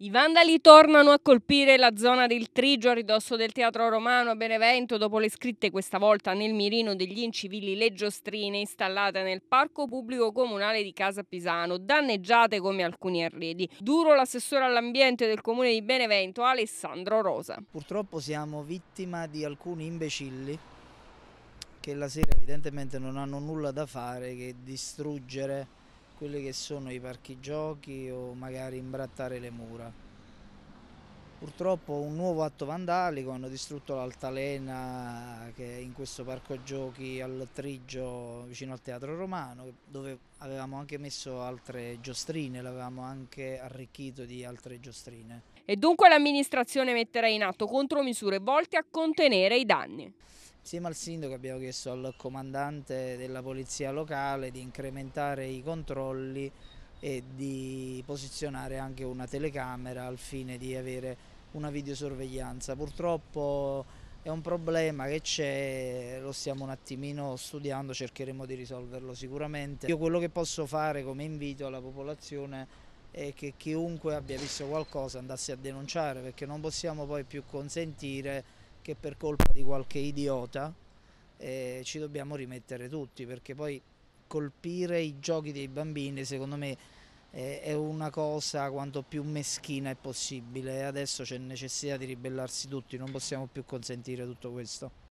I vandali tornano a colpire la zona del Trigio a ridosso del Teatro Romano Benevento dopo le scritte questa volta nel mirino degli incivili leggiostrine installate nel parco pubblico comunale di Casa Pisano, danneggiate come alcuni arredi. Duro l'assessore all'ambiente del comune di Benevento Alessandro Rosa. Purtroppo siamo vittima di alcuni imbecilli che la sera evidentemente non hanno nulla da fare che distruggere quelli che sono i parchi giochi o magari imbrattare le mura. Purtroppo un nuovo atto vandalico hanno distrutto l'altalena che è in questo parco giochi al Trigio vicino al Teatro Romano dove avevamo anche messo altre giostrine, l'avevamo anche arricchito di altre giostrine. E dunque l'amministrazione metterà in atto contromisure volte a contenere i danni. Insieme al sindaco abbiamo chiesto al comandante della polizia locale di incrementare i controlli e di posizionare anche una telecamera al fine di avere una videosorveglianza. Purtroppo è un problema che c'è, lo stiamo un attimino studiando, cercheremo di risolverlo sicuramente. Io quello che posso fare come invito alla popolazione è che chiunque abbia visto qualcosa andasse a denunciare perché non possiamo poi più consentire che per colpa di qualche idiota eh, ci dobbiamo rimettere tutti, perché poi colpire i giochi dei bambini secondo me eh, è una cosa quanto più meschina è possibile, e adesso c'è necessità di ribellarsi tutti, non possiamo più consentire tutto questo.